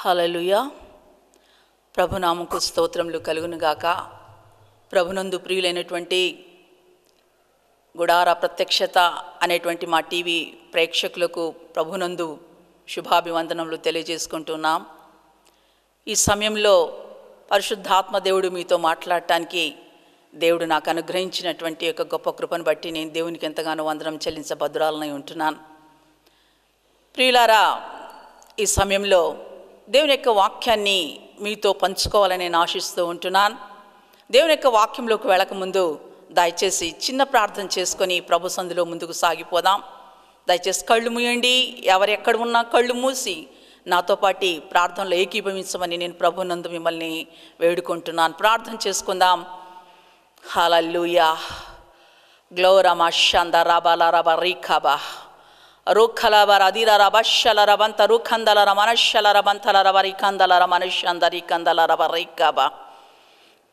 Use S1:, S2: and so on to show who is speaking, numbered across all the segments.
S1: హలలుయ ప్రభునాముకు స్తోత్రములు కలుగునుగాక ప్రభునందు ప్రియులైనటువంటి గుడార ప్రత్యక్షత అనేటువంటి మా టీవీ ప్రేక్షకులకు ప్రభునందు శుభాభివందనములు తెలియజేసుకుంటున్నాం ఈ సమయంలో పరిశుద్ధాత్మ దేవుడు మీతో మాట్లాడటానికి దేవుడు నాకు అనుగ్రహించినటువంటి యొక్క గొప్ప కృపను బట్టి నేను దేవునికి ఎంతగానో వందనం చెల్లించబద్రాలనై ఉంటున్నాను ప్రియులారా ఈ సమయంలో దేవుని యొక్క వాక్యాన్ని మీతో పంచుకోవాలని నేను ఆశిస్తూ ఉంటున్నాను దేవుని యొక్క వాక్యంలోకి వెళ్ళకముందు దయచేసి చిన్న ప్రార్థన చేసుకొని ప్రభు సందులో ముందుకు సాగిపోదాం దయచేసి కళ్ళు మూయండి ఎవరెక్కడ ఉన్నా కళ్ళు మూసి నాతో పాటు ప్రార్థనలో ఏకీభవించమని నేను ప్రభునందు మిమ్మల్ని వేడుకుంటున్నాను ప్రార్థన చేసుకుందాం హలల్లుయా గ్లోరమా షంద రాబాలా రాబా రీఖాబా రుఖలబర అదిరర బషలర బంత రుఖందలర మనషలర బంతలర వరికందలర మనుషందరికందలర వరికబ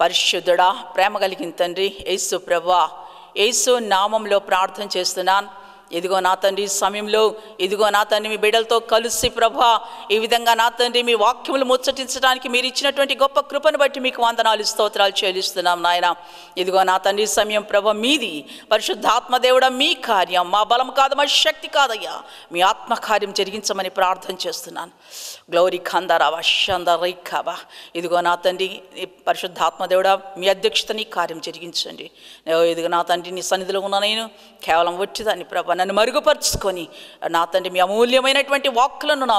S1: పరిశుద్ధుడా ప్రేమ కలిగిన తండ్రి యేసు ప్రభా యేసు నామంలో ప్రార్థన చేస్తున్నాను ఇదిగో నా తండ్రి సమయంలో ఇదిగో నా తండ్రి మీ బిడ్డలతో కలిసి ప్రభా ఈ విధంగా నా తండ్రి మీ వాక్యములు ముచ్చటించడానికి మీరు ఇచ్చినటువంటి గొప్ప కృపను బట్టి మీకు వందనాలు స్తోత్రాలు చెల్లిస్తున్నాం నాయన ఇదిగో నా తండ్రి సమయం ప్రభ మీది పరిశుద్ధాత్మదేవుడ మీ కార్యం మా బలం కాదు మా శక్తి కాదయ్యా మీ ఆత్మకార్యం జరిగించమని ప్రార్థన చేస్తున్నాను గ్లౌరీ ఖందారావా షందరీ కాబా ఇదిగో నా తండ్రి పరిశుద్ధాత్మదేవుడ మీ అధ్యక్షతని కార్యం జరిగించండి ఇదిగో నా తండ్రి నీ సన్నిధిలో ఉన్న నేను కేవలం వచ్చిదాన్ని ప్రభ నన్ను మరుగుపరుచుకొని నా తండ్రి మీ అమూల్యమైనటువంటి వాక్కులను నా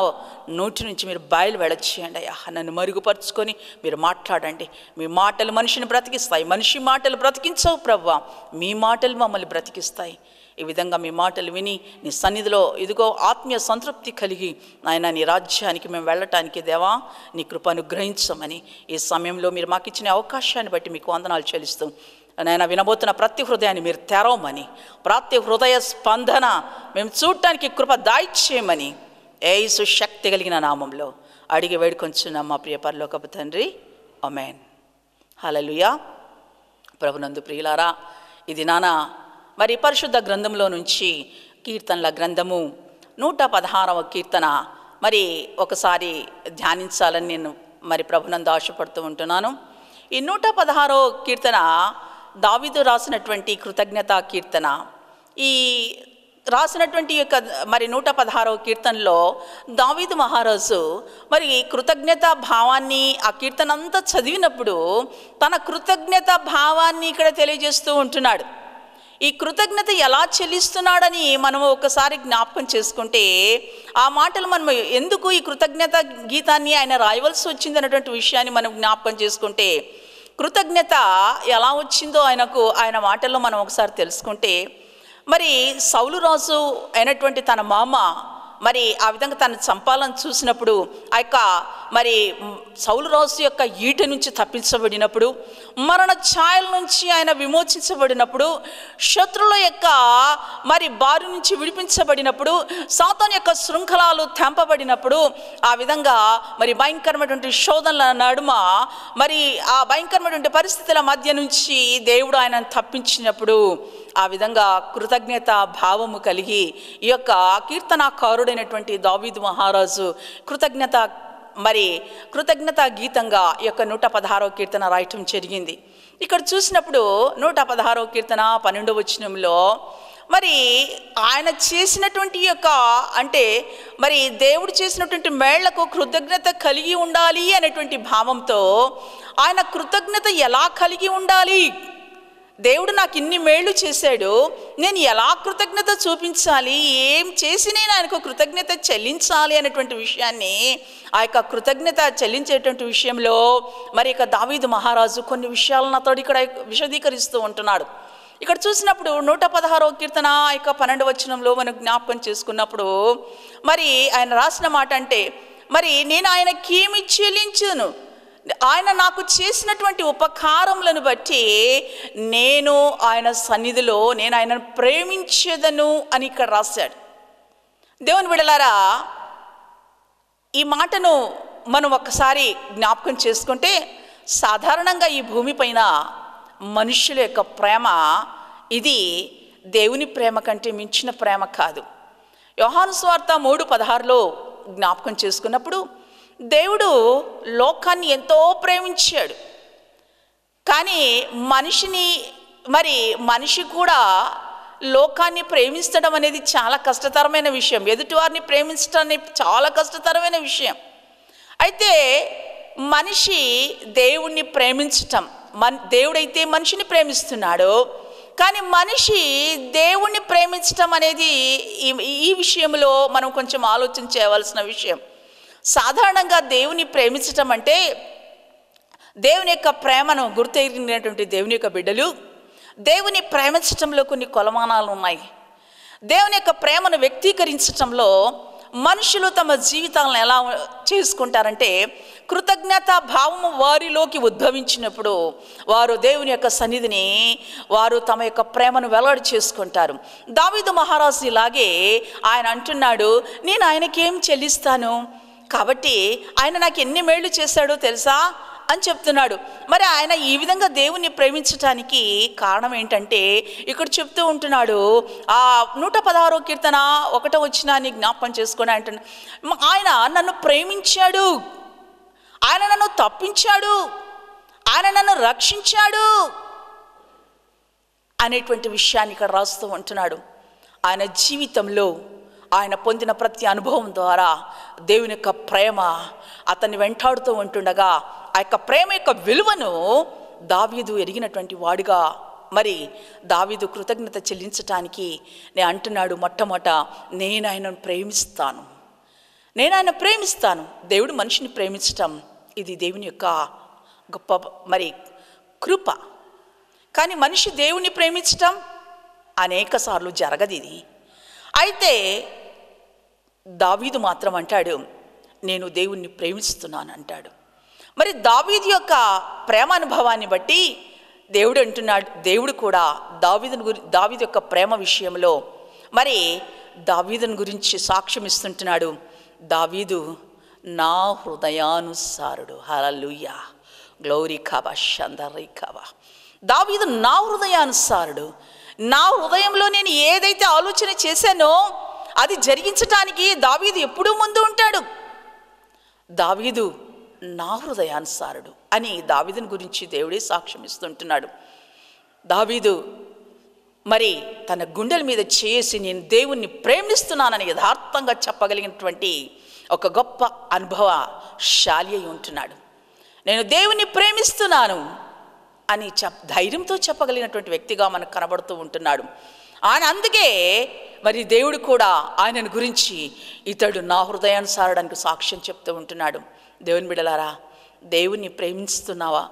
S1: నోటి నుంచి మీరు బయలు వెళ్ళచ్చేయండి అయ్యా నన్ను మరుగుపరుచుకొని మీరు మాట్లాడండి మీ మాటలు మనిషిని బ్రతికిస్తాయి మనిషి మాటలు బ్రతికించవు ప్రవ్వా మీ మాటలు మమ్మల్ని బ్రతికిస్తాయి ఈ విధంగా మీ మాటలు విని నీ సన్నిధిలో ఇదిగో ఆత్మీయ సంతృప్తి కలిగి ఆయన నీ రాజ్యానికి మేము వెళ్ళటానికి దేవా నీ కృప అనుగ్రహించమని ఈ సమయంలో మీరు మాకు ఇచ్చిన అవకాశాన్ని బట్టి మీకు వందనాలు చెల్లిస్తాం నేను వినబోతున్న ప్రతి హృదయాన్ని మీరు తెరవమని ప్రతి హృదయ స్పందన మేము చూడటానికి కృప దాయిచ్చేయమని ఏసు శక్తి కలిగిన నామంలో అడిగి వేడుకొంచున్నాం మా ప్రియ పరలోకపు తండ్రి అమెన్ హలలుయా ప్రభునందు ప్రియులారా ఇది నానా మరి పరిశుద్ధ గ్రంథంలో నుంచి కీర్తనల గ్రంథము నూట పదహారవ కీర్తన మరి ఒకసారి ధ్యానించాలని నేను మరి ప్రభునందు ఆశపడుతూ ఉంటున్నాను ఈ నూట పదహారవ కీర్తన దావిదు రాసినటువంటి కృతజ్ఞత కీర్తన ఈ రాసినటువంటి యొక్క మరి నూట పదహారవ కీర్తనలో దావీదు మహారాజు మరి కృతజ్ఞత భావాన్ని ఆ కీర్తన అంతా చదివినప్పుడు తన కృతజ్ఞత భావాన్ని ఇక్కడ తెలియజేస్తూ ఉంటున్నాడు ఈ కృతజ్ఞత ఎలా చెల్లిస్తున్నాడని మనము ఒకసారి జ్ఞాపకం చేసుకుంటే ఆ మాటలు మనం ఎందుకు ఈ కృతజ్ఞత గీతాన్ని ఆయన రాయవలసి వచ్చింది అన్నటువంటి విషయాన్ని మనం జ్ఞాపకం చేసుకుంటే కృతజ్ఞత ఎలా వచ్చిందో ఆయనకు ఆయన మాటల్లో మనం ఒకసారి తెలుసుకుంటే మరి సౌలురాజు అయినటువంటి తన మామ మరి ఆ విధంగా తను చంపాలని చూసినప్పుడు ఆ యొక్క మరి సౌలు రాజు యొక్క ఈట నుంచి తప్పించబడినప్పుడు మరణ ఛాయల నుంచి ఆయన విమోచించబడినప్పుడు శత్రుల యొక్క మరి బారి నుంచి విడిపించబడినప్పుడు సాతాన్ యొక్క శృంఖలాలు తెంపబడినప్పుడు ఆ విధంగా మరి భయంకరమైనటువంటి శోధనల నడుమ మరి ఆ భయంకరమైనటువంటి పరిస్థితుల మధ్య నుంచి దేవుడు ఆయన తప్పించినప్పుడు ఆ విధంగా కృతజ్ఞత భావము కలిగి ఈ యొక్క కీర్తనాకారుడైనటువంటి దావీద్ మహారాజు కృతజ్ఞత మరి కృతజ్ఞత గీతంగా ఈ యొక్క నూట పదహారవ కీర్తన రాయటం జరిగింది ఇక్కడ చూసినప్పుడు నూట పదహారో కీర్తన పన్నెండు వచనంలో మరి ఆయన చేసినటువంటి యొక్క అంటే మరి దేవుడు చేసినటువంటి మేళ్లకు కృతజ్ఞత కలిగి ఉండాలి అనేటువంటి భావంతో ఆయన కృతజ్ఞత ఎలా కలిగి ఉండాలి దేవుడు నాకు ఇన్ని మేళ్ళు చేశాడు నేను ఎలా కృతజ్ఞత చూపించాలి ఏం చేసి నేను ఆయనకు కృతజ్ఞత చెల్లించాలి అనేటువంటి విషయాన్ని ఆ యొక్క కృతజ్ఞత చెల్లించేటువంటి విషయంలో మరి యొక్క దావీదు మహారాజు కొన్ని విషయాలను అతడు ఇక్కడ విశదీకరిస్తూ ఉంటున్నాడు ఇక్కడ చూసినప్పుడు నూట పదహారో కీర్తన యొక్క పన్నెండు వచనంలో మనం జ్ఞాపకం చేసుకున్నప్పుడు మరి ఆయన రాసిన మాట అంటే మరి నేను ఏమి చెల్లించాను ఆయన నాకు చేసినటువంటి ఉపకారములను బట్టి నేను ఆయన సన్నిధిలో నేను ఆయనను ప్రేమించేదను అని ఇక్కడ రాశాడు దేవుని విడలారా ఈ మాటను మనం ఒక్కసారి జ్ఞాపకం చేసుకుంటే సాధారణంగా ఈ భూమి పైన మనుషుల యొక్క ప్రేమ ఇది దేవుని ప్రేమ కంటే మించిన ప్రేమ కాదు యోహాను స్వార్థ మూడు పదహారులో జ్ఞాపకం చేసుకున్నప్పుడు దేవుడు లోకాన్ని ఎంతో ప్రేమించాడు కానీ మనిషిని మరి మనిషి కూడా లోకాన్ని ప్రేమించడం అనేది చాలా కష్టతరమైన విషయం ఎదుటివారిని అనేది చాలా కష్టతరమైన విషయం అయితే మనిషి దేవుణ్ణి ప్రేమించటం మన్ దేవుడైతే మనిషిని ప్రేమిస్తున్నాడు కానీ మనిషి దేవుణ్ణి ప్రేమించటం అనేది ఈ విషయంలో మనం కొంచెం ఆలోచన చేయవలసిన విషయం సాధారణంగా దేవుని ప్రేమించటం అంటే దేవుని యొక్క ప్రేమను గుర్తెరిగినటువంటి దేవుని యొక్క బిడ్డలు దేవుని ప్రేమించటంలో కొన్ని కొలమానాలు ఉన్నాయి దేవుని యొక్క ప్రేమను వ్యక్తీకరించటంలో మనుషులు తమ జీవితాలను ఎలా చేసుకుంటారంటే కృతజ్ఞత భావము వారిలోకి ఉద్భవించినప్పుడు వారు దేవుని యొక్క సన్నిధిని వారు తమ యొక్క ప్రేమను వెల్లడి చేసుకుంటారు దావిదు మహారాజు ఇలాగే ఆయన అంటున్నాడు నేను ఆయనకేం చెల్లిస్తాను కాబట్టి ఆయన నాకు ఎన్ని మేళ్లు చేశాడో తెలుసా అని చెప్తున్నాడు మరి ఆయన ఈ విధంగా దేవుణ్ణి ప్రేమించటానికి కారణం ఏంటంటే ఇక్కడ చెప్తూ ఉంటున్నాడు ఆ నూట పదహారో కీర్తన ఒకటో అని జ్ఞాపకం చేసుకొని అంటున్నా ఆయన నన్ను ప్రేమించాడు ఆయన నన్ను తప్పించాడు ఆయన నన్ను రక్షించాడు అనేటువంటి విషయాన్ని ఇక్కడ రాస్తూ ఉంటున్నాడు ఆయన జీవితంలో ఆయన పొందిన ప్రతి అనుభవం ద్వారా దేవుని యొక్క ప్రేమ అతన్ని వెంటాడుతూ ఉంటుండగా ఆ యొక్క ప్రేమ యొక్క విలువను దావీదు ఎరిగినటువంటి వాడుగా మరి దావీదు కృతజ్ఞత చెల్లించటానికి నేను అంటున్నాడు మొట్టమొదట నేను ఆయనను ప్రేమిస్తాను నేను ఆయన ప్రేమిస్తాను దేవుడు మనిషిని ప్రేమించటం ఇది దేవుని యొక్క గొప్ప మరి కృప కానీ మనిషి దేవుణ్ణి ప్రేమించటం అనేకసార్లు జరగదు ఇది అయితే దావీదు మాత్రం అంటాడు నేను దేవుణ్ణి ప్రేమిస్తున్నాను అంటాడు మరి దావీదు యొక్క ప్రేమ అనుభవాన్ని బట్టి దేవుడు అంటున్నాడు దేవుడు కూడా దావీదుని గురి దావీదు యొక్క ప్రేమ విషయంలో మరి దావీదుని గురించి సాక్ష్యం ఇస్తుంటున్నాడు దావీదు నా హృదయానుసారుడు హలూయ గ్లౌరీ కావా షందరీ కావా దావీదు నా హృదయానుసారుడు నా హృదయంలో నేను ఏదైతే ఆలోచన చేశానో అది జరిగించటానికి దావీదు ఎప్పుడూ ముందు ఉంటాడు దావీదు నా హృదయానుసారుడు అని దావీదుని గురించి దేవుడే సాక్ష్యం ఇస్తుంటున్నాడు దావీదు మరి తన గుండెల మీద చేసి నేను దేవుణ్ణి ప్రేమిస్తున్నానని యథార్థంగా చెప్పగలిగినటువంటి ఒక గొప్ప అనుభవ శాలి అయి ఉంటున్నాడు నేను దేవుణ్ణి ప్రేమిస్తున్నాను అని చెప్ ధైర్యంతో చెప్పగలిగినటువంటి వ్యక్తిగా మనకు కనబడుతూ ఉంటున్నాడు ఆయన అందుకే మరి దేవుడు కూడా ఆయనను గురించి ఇతడు నా సారడానికి సాక్ష్యం చెప్తూ ఉంటున్నాడు దేవుని బిడలారా దేవుని ప్రేమిస్తున్నావా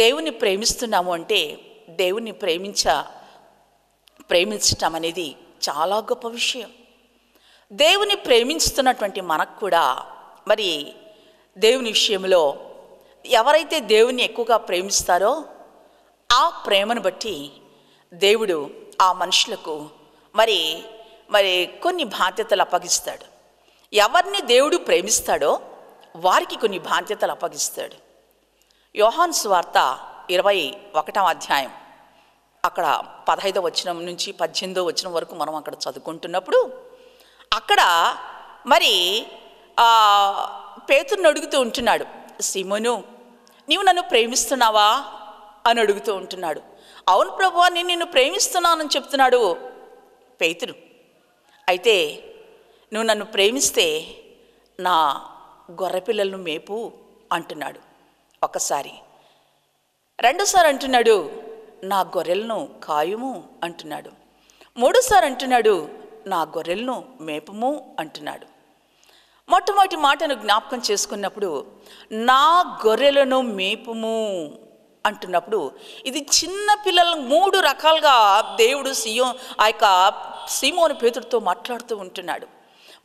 S1: దేవుని ప్రేమిస్తున్నాము అంటే దేవుని ప్రేమించ ప్రేమించటం అనేది చాలా గొప్ప విషయం దేవుని ప్రేమించుతున్నటువంటి మనకు కూడా మరి దేవుని విషయంలో ఎవరైతే దేవుని ఎక్కువగా ప్రేమిస్తారో ఆ ప్రేమను బట్టి దేవుడు ఆ మనుషులకు మరి మరి కొన్ని బాధ్యతలు అప్పగిస్తాడు ఎవరిని దేవుడు ప్రేమిస్తాడో వారికి కొన్ని బాధ్యతలు అప్పగిస్తాడు యోహాన్ స్వార్త ఇరవై ఒకటవ అధ్యాయం అక్కడ పదహైదో వచనం నుంచి పద్దెనిమిదో వచనం వరకు మనం అక్కడ చదువుకుంటున్నప్పుడు అక్కడ మరి పేతుని అడుగుతూ ఉంటున్నాడు సిమును నీవు నన్ను ప్రేమిస్తున్నావా అని అడుగుతూ ఉంటున్నాడు అవును ప్రభు నేను నిన్ను ప్రేమిస్తున్నానని చెప్తున్నాడు పేతురు అయితే నువ్వు నన్ను ప్రేమిస్తే నా గొర్రెపిల్లలను మేపు అంటున్నాడు ఒకసారి రెండోసారి అంటున్నాడు నా గొర్రెలను కాయుము అంటున్నాడు మూడోసారి అంటున్నాడు నా గొర్రెలను మేపము అంటున్నాడు మొట్టమొదటి మాటను జ్ఞాపకం చేసుకున్నప్పుడు నా గొర్రెలను మేపుము అంటున్నప్పుడు ఇది చిన్న పిల్లలు మూడు రకాలుగా దేవుడు సియో ఆ యొక్క సీమోని పేతుడితో మాట్లాడుతూ ఉంటున్నాడు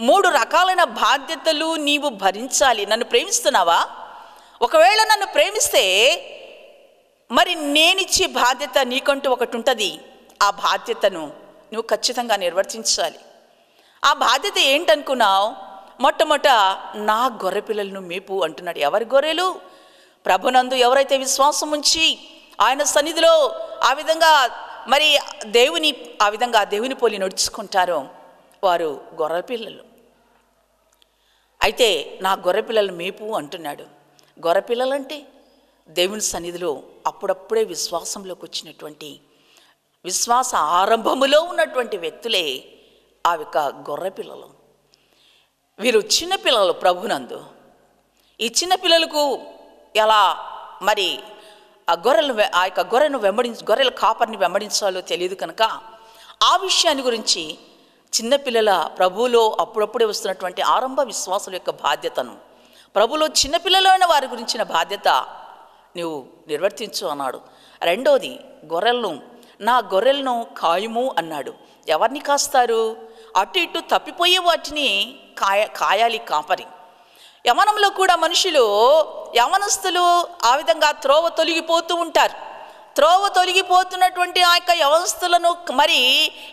S1: మూడు రకాలైన బాధ్యతలు నీవు భరించాలి నన్ను ప్రేమిస్తున్నావా ఒకవేళ నన్ను ప్రేమిస్తే మరి నేనిచ్చే బాధ్యత నీకంటూ ఒకటి ఉంటుంది ఆ బాధ్యతను నువ్వు ఖచ్చితంగా నిర్వర్తించాలి ఆ బాధ్యత ఏంటనుకున్నావు మొట్టమొదట నా గొర్రె పిల్లలను మేపు అంటున్నాడు ఎవరి గొర్రెలు ప్రభునందు ఎవరైతే విశ్వాసం ఉంచి ఆయన సన్నిధిలో ఆ విధంగా మరి దేవుని ఆ విధంగా దేవుని పోలి నడుచుకుంటారో వారు గొర్రె పిల్లలు అయితే నా గొర్రె పిల్లలు మేపు అంటున్నాడు గొర్రె దేవుని సన్నిధిలో అప్పుడప్పుడే విశ్వాసంలోకి వచ్చినటువంటి విశ్వాస ఆరంభములో ఉన్నటువంటి వ్యక్తులే ఆ యొక్క గొర్రె పిల్లలు వీరు చిన్నపిల్లలు ప్రభునందు ఈ చిన్నపిల్లలకు ఎలా మరి ఆ గొర్రెలను ఆ యొక్క గొర్రెను వెంబడి గొర్రెల కాపర్ని వెంబడించాలో తెలియదు కనుక ఆ విషయాన్ని గురించి చిన్నపిల్లల ప్రభువులో అప్పుడప్పుడే వస్తున్నటువంటి ఆరంభ విశ్వాసం యొక్క బాధ్యతను ప్రభులో చిన్నపిల్లలైన వారి గురించిన బాధ్యత నువ్వు నిర్వర్తించు అన్నాడు రెండోది గొర్రెలను నా గొర్రెలను కాయము అన్నాడు ఎవరిని కాస్తారు అటు ఇటు తప్పిపోయే వాటిని కాయ కాయాలి కాపరి యమనంలో కూడా మనుషులు యవనస్తులు ఆ విధంగా త్రోవ తొలగిపోతూ ఉంటారు త్రోవ తొలగిపోతున్నటువంటి ఆ యొక్క యవనస్తులను మరి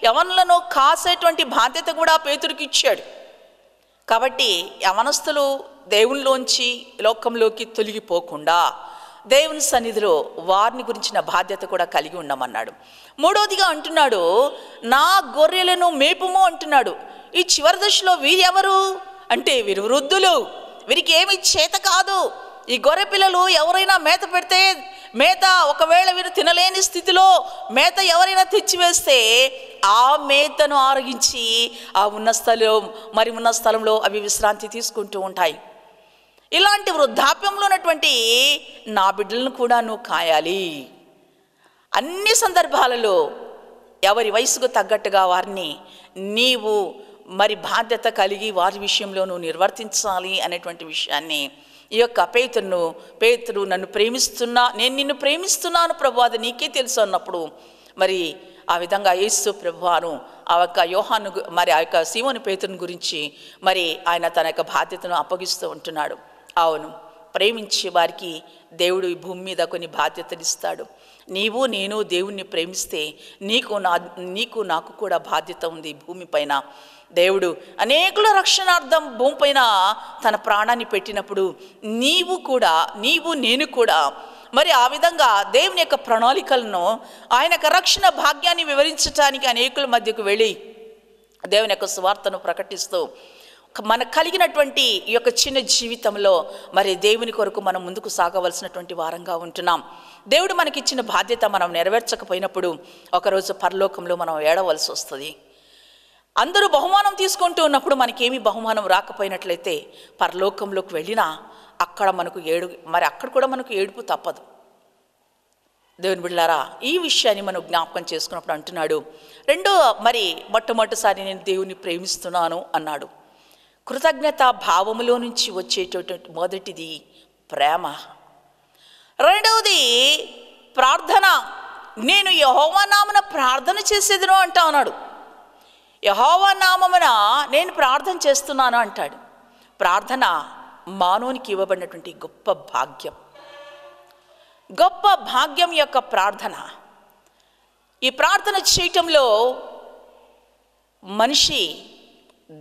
S1: యవనులను కాసేటువంటి బాధ్యత కూడా పేతుడికి ఇచ్చాడు కాబట్టి యవనస్తులు దేవునిలోంచి లోకంలోకి తొలగిపోకుండా దేవుని సన్నిధిలో వారిని గురించిన బాధ్యత కూడా కలిగి ఉండమన్నాడు మూడవదిగా అంటున్నాడు నా గొర్రెలను మేపుము అంటున్నాడు ఈ చివరి దశలో వీరెవరు అంటే వీరు వృద్ధులు వీరికి ఏమి చేత కాదు ఈ గొర్రె పిల్లలు ఎవరైనా మేత పెడితే మేత ఒకవేళ వీరు తినలేని స్థితిలో మేత ఎవరైనా తెచ్చివేస్తే ఆ మేతను ఆరగించి ఆ ఉన్న స్థలం మరి ఉన్న స్థలంలో అవి విశ్రాంతి తీసుకుంటూ ఉంటాయి ఇలాంటి వృద్ధాప్యంలో ఉన్నటువంటి నా బిడ్డలను కూడా నువ్వు కాయాలి అన్ని సందర్భాలలో ఎవరి వయసుకు తగ్గట్టుగా వారిని నీవు మరి బాధ్యత కలిగి వారి విషయంలో నువ్వు నిర్వర్తించాలి అనేటువంటి విషయాన్ని ఈ యొక్క పేతును పేతుడు నన్ను ప్రేమిస్తున్నా నేను నిన్ను ప్రేమిస్తున్నాను ప్రభు అది నీకే తెలుసు అన్నప్పుడు మరి ఆ విధంగా యేసు ప్రభువాను ఆ యొక్క యోహాను మరి ఆ యొక్క సీమోని పేతుని గురించి మరి ఆయన తన యొక్క బాధ్యతను అప్పగిస్తూ ఉంటున్నాడు అవును ప్రేమించే వారికి దేవుడు ఈ భూమి మీద కొన్ని బాధ్యతలు ఇస్తాడు నీవు నేను దేవుణ్ణి ప్రేమిస్తే నీకు నా నీకు నాకు కూడా బాధ్యత ఉంది భూమి పైన దేవుడు అనేకుల రక్షణార్థం భూమిపైన తన ప్రాణాన్ని పెట్టినప్పుడు నీవు కూడా నీవు నేను కూడా మరి ఆ విధంగా దేవుని యొక్క ప్రణాళికలను ఆయనకు రక్షణ భాగ్యాన్ని వివరించడానికి అనేకుల మధ్యకు వెళ్ళి దేవుని యొక్క స్వార్థను ప్రకటిస్తూ మన కలిగినటువంటి ఈ యొక్క చిన్న జీవితంలో మరి దేవుని కొరకు మనం ముందుకు సాగవలసినటువంటి వారంగా ఉంటున్నాం దేవుడు మనకిచ్చిన బాధ్యత మనం నెరవేర్చకపోయినప్పుడు ఒకరోజు పరలోకంలో మనం ఏడవలసి వస్తుంది అందరూ బహుమానం తీసుకుంటూ ఉన్నప్పుడు మనకేమీ బహుమానం రాకపోయినట్లయితే పరలోకంలోకి వెళ్ళినా అక్కడ మనకు ఏడు మరి అక్కడ కూడా మనకు ఏడుపు తప్పదు దేవుని బిళ్ళారా ఈ విషయాన్ని మనం జ్ఞాపకం చేసుకున్నప్పుడు అంటున్నాడు రెండో మరి మొట్టమొదటిసారి నేను దేవుని ప్రేమిస్తున్నాను అన్నాడు కృతజ్ఞత భావములో నుంచి వచ్చేటటువంటి మొదటిది ప్రేమ రెండవది ప్రార్థన నేను యహోమనామన ప్రార్థన చేసేదినో అంటా ఉన్నాడు యహోవా నామమున నేను ప్రార్థన చేస్తున్నాను అంటాడు ప్రార్థన మానవునికి ఇవ్వబడినటువంటి గొప్ప భాగ్యం గొప్ప భాగ్యం యొక్క ప్రార్థన ఈ ప్రార్థన చేయటంలో మనిషి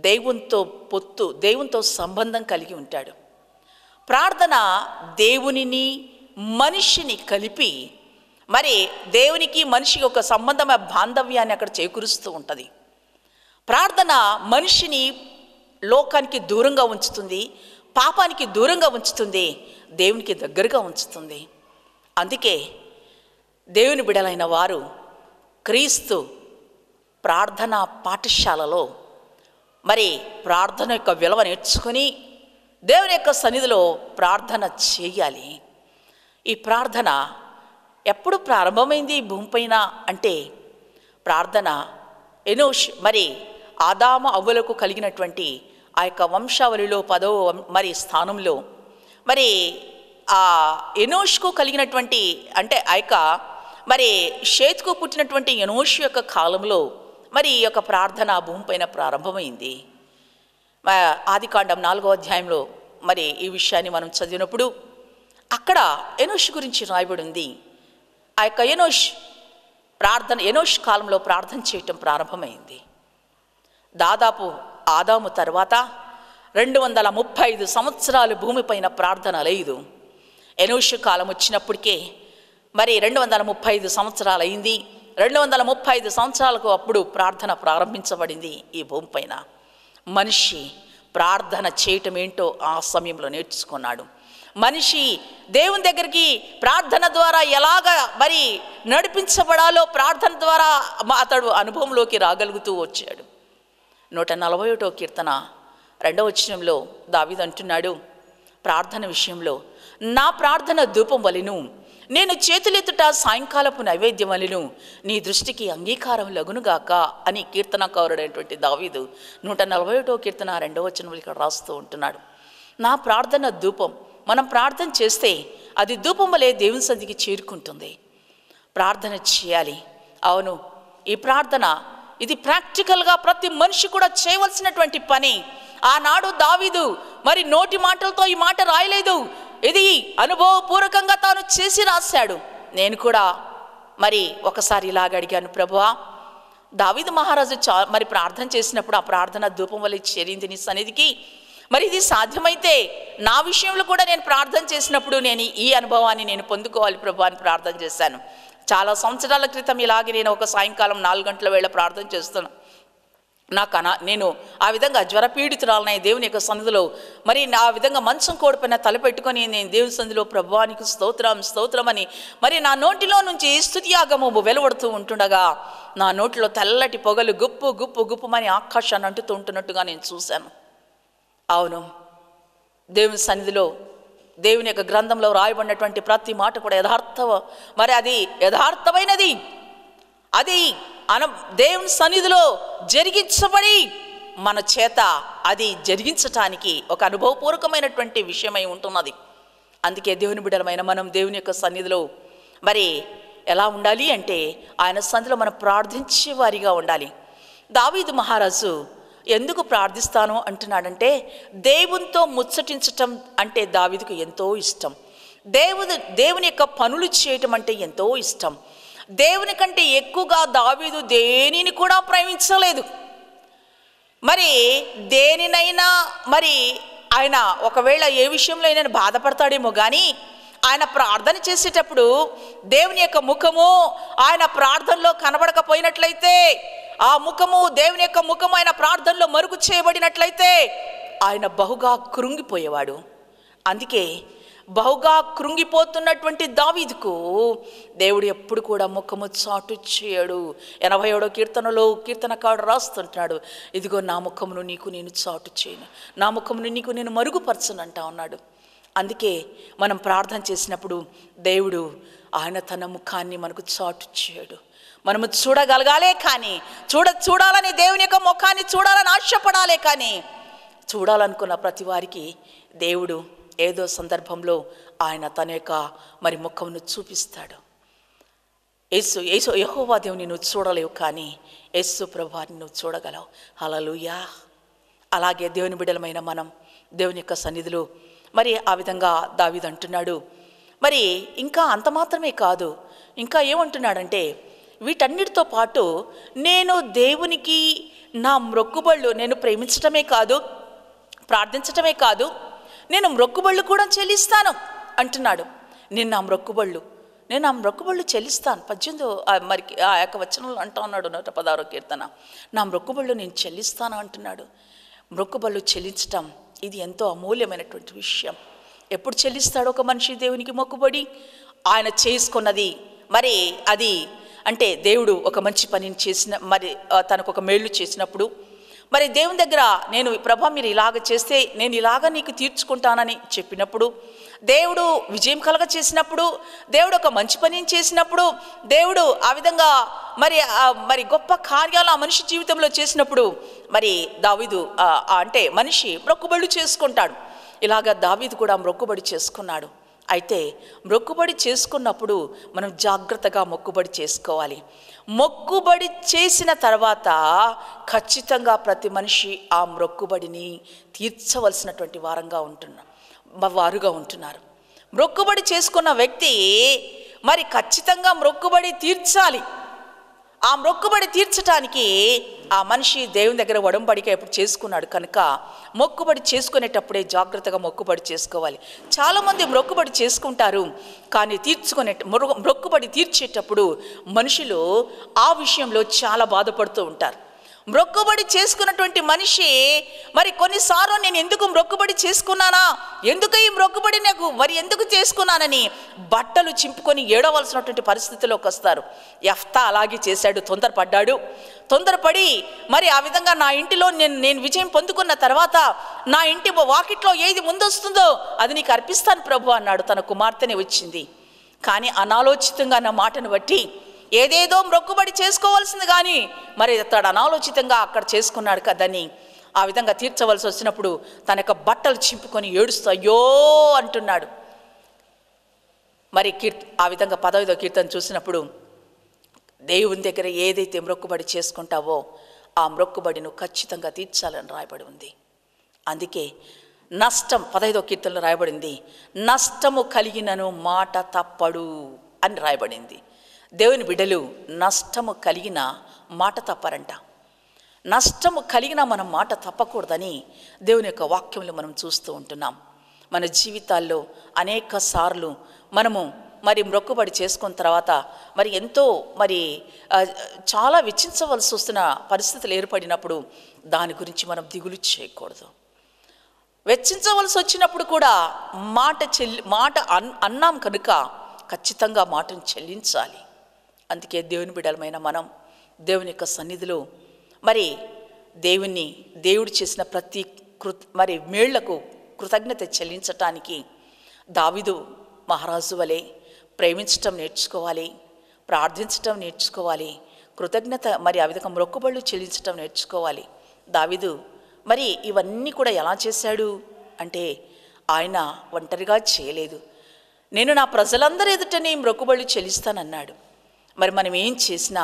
S1: దేవునితో పొత్తు దేవునితో సంబంధం కలిగి ఉంటాడు ప్రార్థన దేవునిని మనిషిని కలిపి మరి దేవునికి మనిషికి ఒక సంబంధమైన బాంధవ్యాన్ని అక్కడ చేకూరుస్తూ ఉంటుంది ప్రార్థన మనిషిని లోకానికి దూరంగా ఉంచుతుంది పాపానికి దూరంగా ఉంచుతుంది దేవునికి దగ్గరగా ఉంచుతుంది అందుకే దేవుని బిడలైన వారు క్రీస్తు ప్రార్థనా పాఠశాలలో మరి ప్రార్థన యొక్క విలువ నేర్చుకొని దేవుని యొక్క సన్నిధిలో ప్రార్థన చేయాలి ఈ ప్రార్థన ఎప్పుడు ప్రారంభమైంది భూమిపైన అంటే ప్రార్థన ఎనోష్ మరి ఆదామ అవ్వలకు కలిగినటువంటి ఆ యొక్క వంశావళిలో పదవ మరి స్థానంలో మరి ఆ ఎనోష్కు కలిగినటువంటి అంటే ఆ యొక్క మరి షేత్కు పుట్టినటువంటి ఎనోష్ యొక్క కాలంలో మరి ఈ యొక్క ప్రార్థన భూమిపైన ప్రారంభమైంది ఆదికాండం నాలుగో అధ్యాయంలో మరి ఈ విషయాన్ని మనం చదివినప్పుడు అక్కడ ఎనోష్ గురించి రాయబడి ఉంది ఆ యొక్క ఎనోష్ ప్రార్థన ఎనోష్ కాలంలో ప్రార్థన చేయటం ప్రారంభమైంది దాదాపు ఆదాము తర్వాత రెండు వందల ముప్పై ఐదు సంవత్సరాలు భూమిపైన ప్రార్థన లేదు ఎనోషు కాలం వచ్చినప్పటికే మరి రెండు వందల ముప్పై ఐదు సంవత్సరాలు అయింది రెండు వందల ముప్పై ఐదు సంవత్సరాలకు అప్పుడు ప్రార్థన ప్రారంభించబడింది ఈ భూమిపైన మనిషి ప్రార్థన చేయటం ఏంటో ఆ సమయంలో నేర్చుకున్నాడు మనిషి దేవుని దగ్గరికి ప్రార్థన ద్వారా ఎలాగ మరి నడిపించబడాలో ప్రార్థన ద్వారా అతడు అనుభవంలోకి రాగలుగుతూ వచ్చాడు నూట నలభై ఒకటో కీర్తన రెండవ వచనంలో దావిదు అంటున్నాడు ప్రార్థన విషయంలో నా ప్రార్థన ధూపం వలెను నేను చేతులెత్తుట సాయంకాలపు నైవేద్యం వలెను నీ దృష్టికి అంగీకారం లగునుగాక అని కీర్తనకారుడైనటువంటి దావీదు నూట నలభై ఒకటో కీర్తన రెండవ వచనంలో ఇక్కడ రాస్తూ ఉంటున్నాడు నా ప్రార్థన ధూపం మనం ప్రార్థన చేస్తే అది ధూపం వలె దేవుని సంధికి చేరుకుంటుంది ప్రార్థన చేయాలి అవును ఈ ప్రార్థన ఇది ప్రాక్టికల్గా ప్రతి మనిషి కూడా చేయవలసినటువంటి పని ఆనాడు దావిదు మరి నోటి మాటలతో ఈ మాట రాయలేదు ఇది అనుభవపూర్వకంగా తాను చేసి రాశాడు నేను కూడా మరి ఒకసారి ఇలాగ అడిగాను ప్రభువా దావిద మహారాజు చా మరి ప్రార్థన చేసినప్పుడు ఆ ప్రార్థన ధూపం వల్ల చేరింది నీ సన్నిధికి మరి ఇది సాధ్యమైతే నా విషయంలో కూడా నేను ప్రార్థన చేసినప్పుడు నేను ఈ అనుభవాన్ని నేను పొందుకోవాలి ప్రభు అని ప్రార్థన చేశాను చాలా సంవత్సరాల క్రితం ఇలాగే నేను ఒక సాయంకాలం నాలుగు గంటల వేళ ప్రార్థన చేస్తున్నాను నాకు అనా నేను ఆ విధంగా జ్వరపీడితురాలనై దేవుని యొక్క సన్నిధిలో మరి ఆ విధంగా మంచం కోడిపోయిన తలపెట్టుకొని నేను దేవుని సన్నిధిలో ప్రభువానికి స్తోత్రం స్తోత్రం అని మరి నా నోటిలో నుంచి స్థుతియాగము వెలువడుతూ ఉంటుండగా నా నోటిలో తెల్లటి పొగలు గుప్పు గుప్పు గుప్పుమని ఆకాశాన్ని అంటుతూ ఉంటున్నట్టుగా నేను చూశాను అవును దేవుని సన్నిధిలో దేవుని యొక్క గ్రంథంలో రాయబడినటువంటి ప్రతి మాట కూడా యథార్థ మరి అది యథార్థమైనది అది అన దేవుని సన్నిధిలో జరిగించబడి మన చేత అది జరిగించటానికి ఒక అనుభవపూర్వకమైనటువంటి విషయమై ఉంటున్నది అందుకే దేవుని బిడ్డలమైన మనం దేవుని యొక్క సన్నిధిలో మరి ఎలా ఉండాలి అంటే ఆయన సన్నిధిలో మనం ప్రార్థించే వారిగా ఉండాలి దావీదు మహారాజు ఎందుకు ప్రార్థిస్తాను అంటున్నాడంటే దేవునితో ముచ్చటించటం అంటే దావిదికు ఎంతో ఇష్టం దేవుని దేవుని యొక్క పనులు చేయటం అంటే ఎంతో ఇష్టం దేవుని కంటే ఎక్కువగా దావీదు దేనిని కూడా ప్రేమించలేదు మరి దేనినైనా మరి ఆయన ఒకవేళ ఏ విషయంలో అయినా బాధపడతాడేమో కానీ ఆయన ప్రార్థన చేసేటప్పుడు దేవుని యొక్క ముఖము ఆయన ప్రార్థనలో కనబడకపోయినట్లయితే ఆ ముఖము దేవుని యొక్క ముఖం ఆయన ప్రార్థనలో మరుగు చేయబడినట్లయితే ఆయన బహుగా కృంగిపోయేవాడు అందుకే బహుగా కృంగిపోతున్నటువంటి దావీదుకు దేవుడు ఎప్పుడు కూడా ముఖము చాటు చేయడు ఎనభై ఏడో కీర్తనలో కీర్తనకాడు రాస్తుంటున్నాడు ఇదిగో నా ముఖమును నీకు నేను చాటు చేయను నా ముఖమును నీకు నేను మరుగుపరచను అంటా ఉన్నాడు అందుకే మనం ప్రార్థన చేసినప్పుడు దేవుడు ఆయన తన ముఖాన్ని మనకు చాటు చేయడు మనము చూడగలగాలే కానీ చూడ చూడాలని దేవుని యొక్క ముఖాన్ని చూడాలని ఆశపడాలే కానీ చూడాలనుకున్న ప్రతి వారికి దేవుడు ఏదో సందర్భంలో ఆయన తన యొక్క మరి ముఖంను చూపిస్తాడు యేసు యేసు యహోవా దేవుని నువ్వు చూడలేవు కానీ యేసు ప్రభాని నువ్వు చూడగలవు అలలుయా అలాగే దేవుని బిడలమైన మనం దేవుని యొక్క సన్నిధిలో మరి ఆ విధంగా దావిదంటున్నాడు అంటున్నాడు మరి ఇంకా అంత మాత్రమే కాదు ఇంకా ఏమంటున్నాడంటే వీటన్నిటితో పాటు నేను దేవునికి నా మొక్కుబళ్ళు నేను ప్రేమించటమే కాదు ప్రార్థించటమే కాదు నేను మొక్కుబళ్ళు కూడా చెల్లిస్తాను అంటున్నాడు నేను నా మొక్కుబళ్ళు నేను ఆ మొక్కుబళ్ళు చెల్లిస్తాను పద్దెనిమిదో మరి ఆ యొక్క వచనంలో అంటా ఉన్నాడు నూట పదహారో కీర్తన నా మొక్కుబళ్ళు నేను చెల్లిస్తాను అంటున్నాడు మొక్కుబళ్ళు చెల్లించటం ఇది ఎంతో అమూల్యమైనటువంటి విషయం ఎప్పుడు చెల్లిస్తాడు ఒక మనిషి దేవునికి మొక్కుబడి ఆయన చేసుకున్నది మరి అది అంటే దేవుడు ఒక మంచి పనిని చేసిన మరి తనకు ఒక మేళ్ళు చేసినప్పుడు మరి దేవుని దగ్గర నేను ప్రభా మీరు ఇలాగ చేస్తే నేను ఇలాగ నీకు తీర్చుకుంటానని చెప్పినప్పుడు దేవుడు విజయం కలగ చేసినప్పుడు దేవుడు ఒక మంచి పనిని చేసినప్పుడు దేవుడు ఆ విధంగా మరి మరి గొప్ప కార్యాలు ఆ మనిషి జీవితంలో చేసినప్పుడు మరి దావిదు అంటే మనిషి మొక్కుబళ్ళు చేసుకుంటాడు ఇలాగ దావీదు కూడా మొక్కుబడి చేసుకున్నాడు అయితే మొక్కుబడి చేసుకున్నప్పుడు మనం జాగ్రత్తగా మొక్కుబడి చేసుకోవాలి మొక్కుబడి చేసిన తర్వాత ఖచ్చితంగా ప్రతి మనిషి ఆ మొక్కుబడిని తీర్చవలసినటువంటి వారంగా ఉంటున్న వారుగా ఉంటున్నారు మొక్కుబడి చేసుకున్న వ్యక్తి మరి ఖచ్చితంగా మొక్కుబడి తీర్చాలి ఆ మొక్కుబడి తీర్చటానికి ఆ మనిషి దేవుని దగ్గర ఒడంబడిక ఎప్పుడు చేసుకున్నాడు కనుక మొక్కుబడి చేసుకునేటప్పుడే జాగ్రత్తగా మొక్కుబడి చేసుకోవాలి చాలామంది మొక్కుబడి చేసుకుంటారు కానీ తీర్చుకునే మొక్కుబడి తీర్చేటప్పుడు మనుషులు ఆ విషయంలో చాలా బాధపడుతూ ఉంటారు మ్రొక్కుబడి చేసుకున్నటువంటి మనిషి మరి కొన్నిసార్లు నేను ఎందుకు మ్రొక్కుబడి చేసుకున్నానా ఎందుకు ఈ మ్రొక్కుబడి నాకు మరి ఎందుకు చేసుకున్నానని బట్టలు చింపుకొని ఏడవలసినటువంటి పరిస్థితిలోకి వస్తారు ఎఫ్తా అలాగే చేశాడు తొందరపడ్డాడు తొందరపడి మరి ఆ విధంగా నా ఇంటిలో నేను నేను విజయం పొందుకున్న తర్వాత నా ఇంటి వాకిట్లో ఏది ముందొస్తుందో అది నీకు అర్పిస్తాను ప్రభు అన్నాడు తన కుమార్తెనే వచ్చింది కానీ అనాలోచితంగా నా మాటను బట్టి ఏదేదో మొక్కుబడి చేసుకోవాల్సింది కానీ మరి తడు అనాలోచితంగా అక్కడ చేసుకున్నాడు కదని ఆ విధంగా తీర్చవలసి వచ్చినప్పుడు తన యొక్క బట్టలు చింపుకొని ఏడుస్తూ అయ్యో అంటున్నాడు మరి కీర్తి ఆ విధంగా పదవిదో కీర్తన చూసినప్పుడు దేవుని దగ్గర ఏదైతే మ్రొక్కుబడి చేసుకుంటావో ఆ మ్రొక్కుబడిను ఖచ్చితంగా తీర్చాలని రాయబడి ఉంది అందుకే నష్టం పదహైదో కీర్తనలో రాయబడింది నష్టము కలిగినను మాట తప్పడు అని రాయబడింది దేవుని బిడ్డలు నష్టము కలిగిన మాట తప్పరంట నష్టము కలిగిన మనం మాట తప్పకూడదని దేవుని యొక్క వాక్యంలో మనం చూస్తూ ఉంటున్నాం మన జీవితాల్లో అనేక సార్లు మనము మరి మొక్కుబడి చేసుకున్న తర్వాత మరి ఎంతో మరి చాలా వెచ్చించవలసి వస్తున్న పరిస్థితులు ఏర్పడినప్పుడు దాని గురించి మనం దిగులు చేయకూడదు వెచ్చించవలసి వచ్చినప్పుడు కూడా మాట చెల్లి మాట అన్నాం కనుక ఖచ్చితంగా మాటను చెల్లించాలి అందుకే దేవుని బిడ్డలమైన మనం దేవుని యొక్క సన్నిధిలో మరి దేవుని దేవుడు చేసిన ప్రతి కృత్ మరి మేళ్లకు కృతజ్ఞత చెల్లించటానికి దావిదు మహారాజు వలె ప్రేమించటం నేర్చుకోవాలి ప్రార్థించటం నేర్చుకోవాలి కృతజ్ఞత మరి ఆ విధంగా మొక్కుబళ్ళు చెల్లించటం నేర్చుకోవాలి దావిదు మరి ఇవన్నీ కూడా ఎలా చేశాడు అంటే ఆయన ఒంటరిగా చేయలేదు నేను నా ప్రజలందరి ఎదుట నీ మొక్కుబళ్ళు చెల్లిస్తానన్నాడు మరి మనం ఏం చేసినా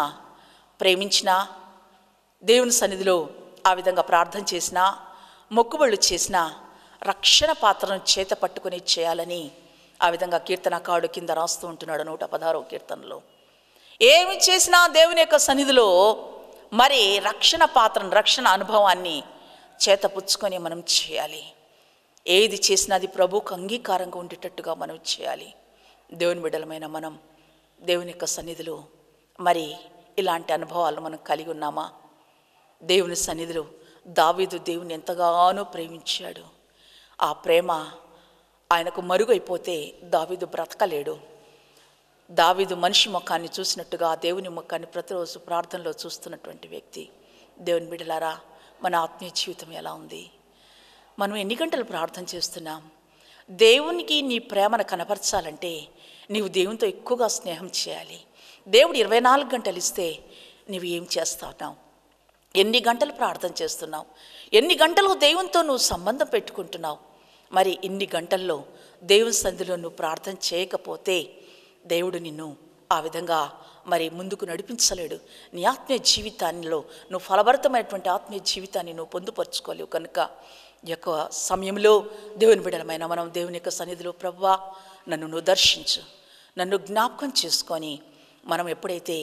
S1: ప్రేమించినా దేవుని సన్నిధిలో ఆ విధంగా ప్రార్థన చేసినా మొక్కుబళ్ళు చేసినా రక్షణ పాత్రను చేత పట్టుకుని చేయాలని ఆ విధంగా కీర్తన కాడు కింద రాస్తూ ఉంటున్నాడు నూట పదహారో కీర్తనలో ఏమి చేసినా దేవుని యొక్క సన్నిధిలో మరి రక్షణ పాత్రను రక్షణ అనుభవాన్ని చేతపుచ్చుకొని మనం చేయాలి ఏది చేసినా అది ప్రభుకు అంగీకారంగా ఉండేటట్టుగా మనం చేయాలి దేవుని బిడ్డలమైన మనం దేవుని యొక్క సన్నిధిలో మరి ఇలాంటి అనుభవాలు మనం కలిగి ఉన్నామా దేవుని సన్నిధిలో దావీదు దేవుని ఎంతగానో ప్రేమించాడు ఆ ప్రేమ ఆయనకు మరుగైపోతే దావీదు బ్రతకలేడు దావీదు మనిషి ముఖాన్ని చూసినట్టుగా దేవుని ముఖాన్ని ప్రతిరోజు ప్రార్థనలో చూస్తున్నటువంటి వ్యక్తి దేవుని బిడలారా మన ఆత్మీయ జీవితం ఎలా ఉంది మనం ఎన్ని గంటలు ప్రార్థన చేస్తున్నాం దేవునికి నీ ప్రేమను కనపరచాలంటే నీవు దేవునితో ఎక్కువగా స్నేహం చేయాలి దేవుడు ఇరవై నాలుగు గంటలు ఇస్తే నువ్వు ఏం చేస్తున్నావు ఎన్ని గంటలు ప్రార్థన చేస్తున్నావు ఎన్ని గంటలు దేవునితో నువ్వు సంబంధం పెట్టుకుంటున్నావు మరి ఇన్ని గంటల్లో దేవుని సంధిలో నువ్వు ప్రార్థన చేయకపోతే దేవుడు నిన్ను ఆ విధంగా మరి ముందుకు నడిపించలేడు నీ ఆత్మీయ జీవితాన్నిలో నువ్వు ఫలభరితమైనటువంటి ఆత్మీయ జీవితాన్ని నువ్వు పొందుపరచుకోలేవు కనుక యొక్క సమయంలో దేవుని బిడలమైన మనం దేవుని యొక్క సన్నిధిలో ప్రవ్వా నన్ను నువ్వు దర్శించు నన్ను జ్ఞాపకం చేసుకొని మనం ఎప్పుడైతే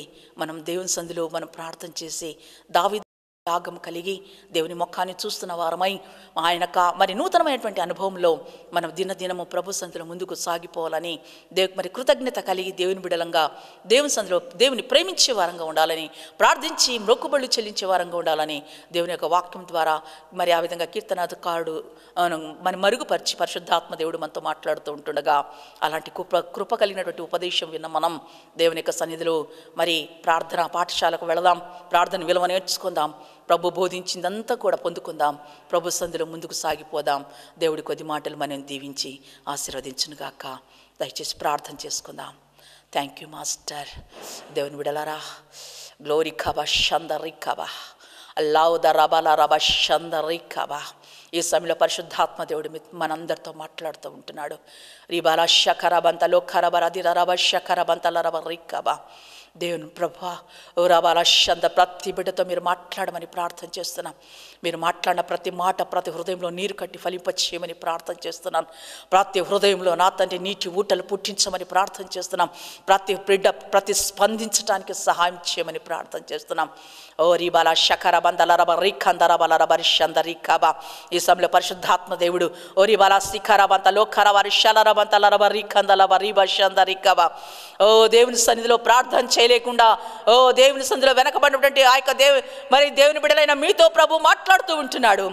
S1: మనం దేవుని సంధిలో మనం ప్రార్థన చేసి దావి త్యాగం కలిగి దేవుని ముఖాన్ని చూస్తున్న వారమై ఆయన మరి నూతనమైనటువంటి అనుభవంలో మనం దినదినము ప్రభు సందులో ముందుకు సాగిపోవాలని దేవు మరి కృతజ్ఞత కలిగి దేవుని బిడలంగా దేవుని సందులో దేవుని ప్రేమించే వారంగా ఉండాలని ప్రార్థించి మొక్కుబళ్ళు చెల్లించే వారంగా ఉండాలని దేవుని యొక్క వాక్యం ద్వారా మరి ఆ విధంగా కీర్తనాధికారుడు మన మరుగుపరిచి పరిశుద్ధాత్మ దేవుడు మనతో మాట్లాడుతూ ఉంటుండగా అలాంటి కృప కృప కలిగినటువంటి ఉపదేశం విన్న మనం దేవుని యొక్క సన్నిధిలో మరి ప్రార్థన పాఠశాలకు వెళదాం ప్రార్థన విలువ నేర్చుకుందాం ప్రభు బోధించిందంతా కూడా పొందుకుందాం ప్రభు సందులో ముందుకు సాగిపోదాం దేవుడి కొద్ది మాటలు మనం దీవించి ఆశీర్వదించునుగాక దయచేసి ప్రార్థన చేసుకుందాం థ్యాంక్ యూ మాస్టర్ దేవుని విడలరా గ్లోరి కబా షందరి కబా అల్లావుద రబాల రబా షందరి కబా ఈ సమయంలో పరిశుద్ధాత్మ దేవుడు మనందరితో మాట్లాడుతూ ఉంటున్నాడు రిబాల షకరబంతలో ఖరబరది రబ షకరబంతల రబ రిక్కబా దేవుని ప్రభా ఓ రావాల శంద ప్రతి బిడ్డతో మీరు మాట్లాడమని ప్రార్థన చేస్తున్నాం మీరు మాట్లాడిన ప్రతి మాట ప్రతి హృదయంలో నీరు కట్టి ఫలింపచేయమని ప్రార్థన చేస్తున్నాను ప్రతి హృదయంలో నా తండ్రి నీటి ఊటలు పుట్టించమని ప్రార్థన చేస్తున్నాం ప్రతి బిడ్డ ప్రతి స్పందించడానికి సహాయం చేయమని ప్రార్థన చేస్తున్నాం ఓ రీబాల శకర బందలరబ రీఖందరబలరబ రిషంద రీఖాబా ఈ సమయంలో పరిశుద్ధాత్మ దేవుడు ఓ రీబాల శిఖర బంత లోఖర వరిషలర బంతలరబ రీఖందలబ రీభంద రీఖాబా ఓ దేవుని సన్నిధిలో ప్రార్థన చేయలేకుండా ఓ దేవుని సన్నిధిలో వెనకబడినటువంటి ఆ యొక్క దేవు మరి దేవుని బిడ్డలైన మీతో ప్రభు మాట్లా మాట్లాడుతూ ఉంటున్నాడు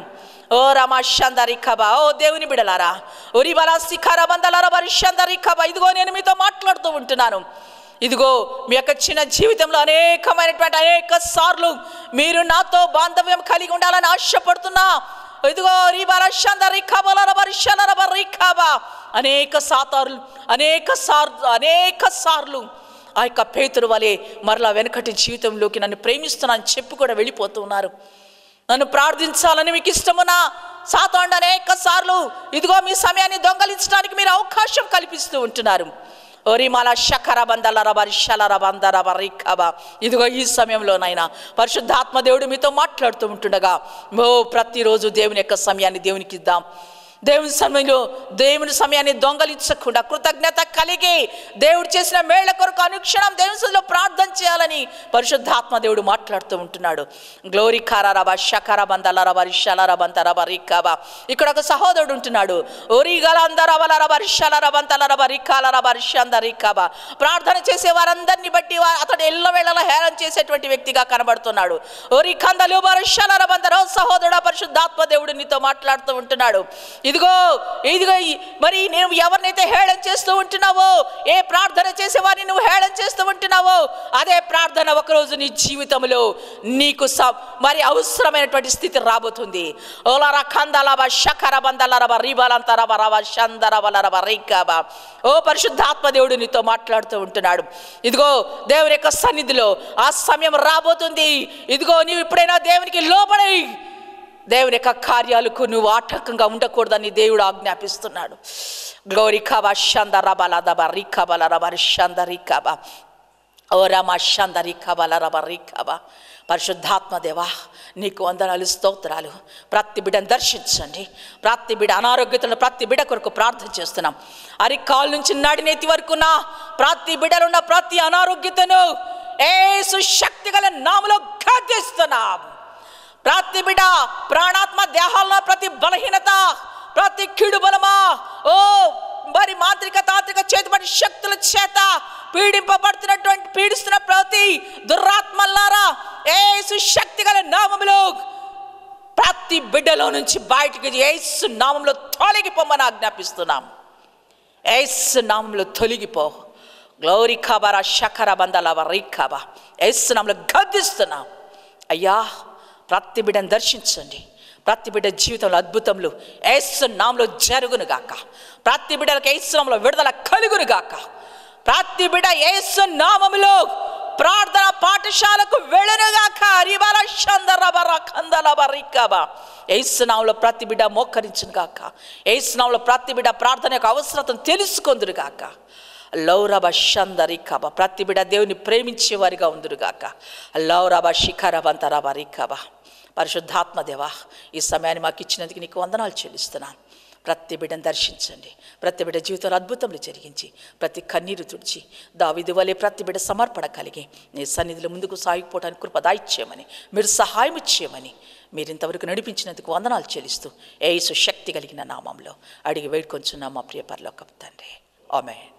S1: ఓ రమాషందరిఖబా ఓ దేవుని బిడలారా ఉరిబల శిఖర బందలారా బరిషందరిఖబా ఇదిగో నేను మీతో మాట్లాడుతూ ఉంటున్నాను ఇదిగో మీ యొక్క చిన్న జీవితంలో అనేకమైనటువంటి అనేక సార్లు మీరు నాతో బాంధవ్యం కలిగి ఉండాలని ఆశపడుతున్నా ఇదిగో అనేక సాతారులు అనేక సార్ అనేక సార్లు ఆ యొక్క పేతురు వలె మరలా వెనకటి జీవితంలోకి నన్ను ప్రేమిస్తున్నాను చెప్పు కూడా వెళ్ళిపోతున్నారు నన్ను ప్రార్థించాలని మీకు ఇష్టమునా సాతాండు అనేక సార్లు ఇదిగో మీ సమయాన్ని దొంగలించడానికి మీరు అవకాశం కల్పిస్తూ ఉంటున్నారు ఒరిమాల శకర బందలర బరిషలర బందర బరిఖబ ఇదిగో ఈ సమయంలోనైనా పరిశుద్ధాత్మ దేవుడు మీతో మాట్లాడుతూ ఉంటుండగా ఓ ప్రతిరోజు దేవుని యొక్క సమయాన్ని దేవునికి ఇద్దాం దేవుని సమయంలో దేవుని సమయాన్ని దొంగలించకుండా కృతజ్ఞత కలిగి దేవుడు చేసిన మేళ్ల కొరకు అనుక్షణం దేవుని సన్నిధిలో ప్రార్థన చేయాలని పరిశుద్ధాత్మ దేవుడు మాట్లాడుతూ ఉంటున్నాడు గ్లోరి కారారాబా షకారాబందలారాబా రిషాలారాబంతరాబా రిక్కాబా ఇక్కడ ఒక సహోదరుడు ఉంటున్నాడు ఓరి గలందరాబలారాబా రిషాలారాబంతలారాబా రిక్కాలారాబా రిషాంద రిక్కాబా ప్రార్థన చేసే వారందరినీ బట్టి అతడు ఎల్ల వేళలా హేళన చేసేటువంటి వ్యక్తిగా కనబడుతున్నాడు ఒరి కందలు బరుషాలారాబంతరో సహోదరుడు పరిశుద్ధాత్మ దేవుడు నీతో మాట్లాడుతూ ఉంటున్నాడు ఇది ఇదిగో ఇదిగో మరి నేను ఎవరినైతే హేళన చేస్తూ ఉంటున్నావో ఏ ప్రార్థన చేసేవారిని నువ్వు హేళన చేస్తూ ఉంటున్నావో అదే ప్రార్థన ఒకరోజు నీ జీవితంలో నీకు మరి అవసరమైనటువంటి స్థితి రాబోతుంది ఓలరా కందలవ శఖర బందలరవ రీబలంతరబ రవ శందరవలరవ రీకాబ ఓ పరిశుద్ధాత్మ దేవుడు నీతో మాట్లాడుతూ ఉంటున్నాడు ఇదిగో దేవుని యొక్క సన్నిధిలో ఆ సమయం రాబోతుంది ఇదిగో నీవు ఎప్పుడైనా దేవునికి లోబడి దేవుని యొక్క కార్యాలకు నువ్వు ఆటంకంగా ఉండకూడదని దేవుడు ఆజ్ఞాపిస్తున్నాడు గ్లోరికాబా షంద రబల దబ రికాబల రబ షంద ఓ రమ షంద రికాబల రబ రికాబా పరిశుద్ధాత్మదేవా నీకు వందనాలు స్తోత్రాలు ప్రతి బిడ్డను దర్శించండి ప్రతి బిడ అనారోగ్యతను ప్రతి బిడ కొరకు ప్రార్థన చేస్తున్నాం అరికాల నుంచి వరకు నా ప్రతి బిడలున్న ప్రతి అనారోగ్యతను ఏ సుశక్తి గల నాములో గర్దిస్తున్నాం రాత్రి బిడ ప్రాణాత్మ దేహాల్లో ప్రతి బలహీనత ప్రతి కీడు బలమా ఓ మరి మాంత్రిక తాంత్రిక చేతిపడి శక్తుల చేత పీడింపబడుతున్నటువంటి పీడిస్తున్న ప్రతి దురాత్మల్లారా ఏసు శక్తి గల నామములో ప్రతి బిడ్డలో నుంచి బయటికి ఏసు నామంలో తొలగిపోమని ఆజ్ఞాపిస్తున్నాం ఏసు నామంలో తొలగిపో గ్లోరీ ఖబరా షకర బందలవ రీ కాబా ఏసు నామంలో గద్దిస్తున్నాం అయ్యా ప్రతి బిడ్డను దర్శించండి ప్రతి బిడ్డ జీవితంలో అద్భుతములు ఏసు నామలో జరుగునుగాక ప్రతి బిడ్డలకు ఏసునామలో విడుదల కలుగునుగాక ప్రతి బిడ్డ ఏసు నామములో ప్రార్థన పాఠశాలకు వెళ్ళనుగాక రిబల చందరబర కందల బరికబా ఏసునామలో ప్రతి బిడ్డ మోకరించునుగాక ఏసునామలో ప్రతి బిడ్డ ప్రార్థన యొక్క అవసరతను తెలుసుకుందురుగాక లౌరభ షందరికబ ప్రతి బిడ్డ దేవుని ప్రేమించేవారిగా ఉందిరుగాక లౌరభ శిఖరవంతరబ రికబా పరిశుద్ధాత్మ దేవా ఈ సమయాన్ని మాకు ఇచ్చినందుకు నీకు వందనాలు చెల్లిస్తున్నాను ప్రతి బిడ్డను దర్శించండి ప్రతి బిడ్డ జీవితంలో అద్భుతములు జరిగించి ప్రతి కన్నీరు తుడిచి దావిధి వలె ప్రతి బిడ్డ సమర్పణ కలిగి నీ సన్నిధిలో ముందుకు సాగిపోవడానికి కృపదాయి దాయిచ్చేయమని మీరు సహాయం ఇచ్చేయమని మీరు ఇంతవరకు నడిపించినందుకు వందనాలు చెల్లిస్తూ ఏసు శక్తి కలిగిన నామంలో అడిగి వేడుకొంచున్నాం మా ప్రియ పరలోకపు తండ్రి ఆమెన్